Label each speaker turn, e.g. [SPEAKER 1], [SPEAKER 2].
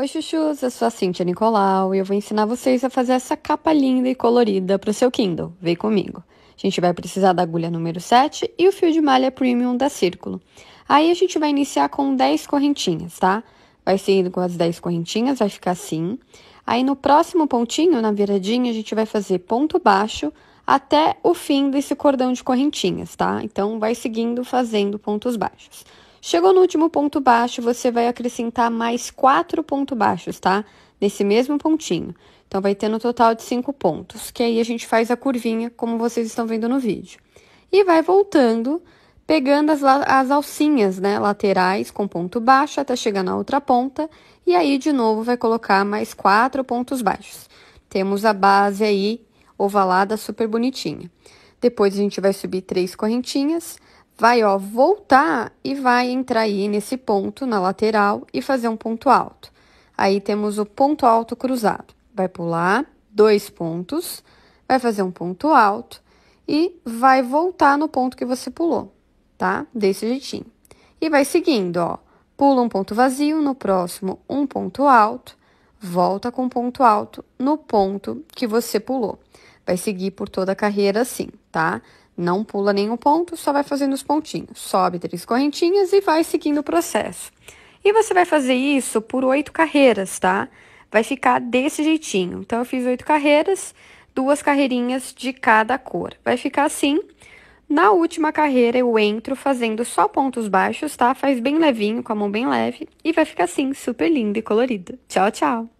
[SPEAKER 1] Oi, chuchus, eu sou a Cintia Nicolau e eu vou ensinar vocês a fazer essa capa linda e colorida para o seu Kindle. Vem comigo. A gente vai precisar da agulha número 7 e o fio de malha premium da Círculo. Aí a gente vai iniciar com 10 correntinhas, tá? Vai seguindo com as 10 correntinhas, vai ficar assim. Aí no próximo pontinho, na viradinha, a gente vai fazer ponto baixo até o fim desse cordão de correntinhas, tá? Então vai seguindo fazendo pontos baixos. Chegou no último ponto baixo, você vai acrescentar mais quatro pontos baixos, tá? Nesse mesmo pontinho. Então, vai ter no total de cinco pontos, que aí a gente faz a curvinha, como vocês estão vendo no vídeo. E vai voltando, pegando as, as alcinhas, né, laterais com ponto baixo até chegar na outra ponta. E aí, de novo, vai colocar mais quatro pontos baixos. Temos a base aí ovalada, super bonitinha. Depois, a gente vai subir três correntinhas vai ó, voltar e vai entrar aí nesse ponto na lateral e fazer um ponto alto. Aí temos o ponto alto cruzado. Vai pular dois pontos, vai fazer um ponto alto e vai voltar no ponto que você pulou, tá? Desse jeitinho. E vai seguindo, ó. Pula um ponto vazio, no próximo um ponto alto, volta com ponto alto no ponto que você pulou. Vai seguir por toda a carreira assim, tá? Não pula nenhum ponto, só vai fazendo os pontinhos. Sobe três correntinhas e vai seguindo o processo. E você vai fazer isso por oito carreiras, tá? Vai ficar desse jeitinho. Então, eu fiz oito carreiras, duas carreirinhas de cada cor. Vai ficar assim. Na última carreira, eu entro fazendo só pontos baixos, tá? Faz bem levinho, com a mão bem leve. E vai ficar assim, super lindo e colorido. Tchau, tchau!